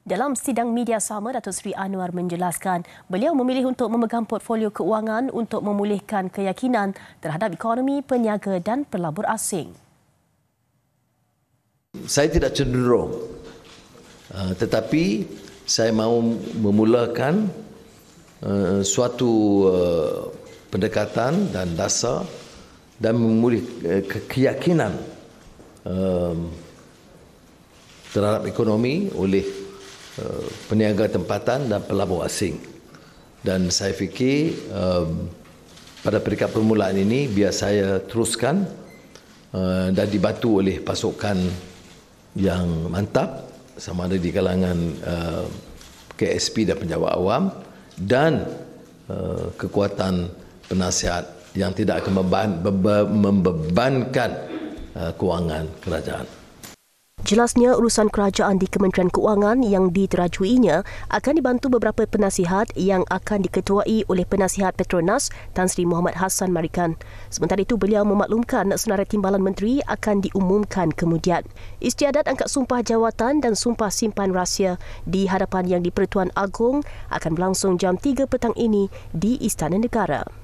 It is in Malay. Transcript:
Dalam sidang media sama, Datuk Seri Anwar menjelaskan beliau memilih untuk memegang portfolio keuangan untuk memulihkan keyakinan terhadap ekonomi, peniaga dan pelabur asing. Saya tidak cenderung, uh, tetapi saya mahu memulakan uh, suatu uh, pendekatan dan dasar dan memulih keyakinan um, terhadap ekonomi oleh Eh, peniaga tempatan dan pelabur asing. Dan saya fikir eh, pada peringkat permulaan ini biar saya teruskan eh, dan dibantu oleh pasukan yang mantap sama ada di kalangan KSP dan penjawat awam dan kekuatan penasihat yang tidak akan membebankan kewangan kerajaan. Jelasnya urusan kerajaan di Kementerian Keuangan yang diterajuinya akan dibantu beberapa penasihat yang akan diketuai oleh penasihat Petronas Tan Sri Muhammad Hassan Marikan. Sementara itu beliau memaklumkan senarai timbalan menteri akan diumumkan kemudian. Istiadat angkat sumpah jawatan dan sumpah simpan rahsia di hadapan yang di-Pertuan Agong akan berlangsung jam 3 petang ini di Istana Negara.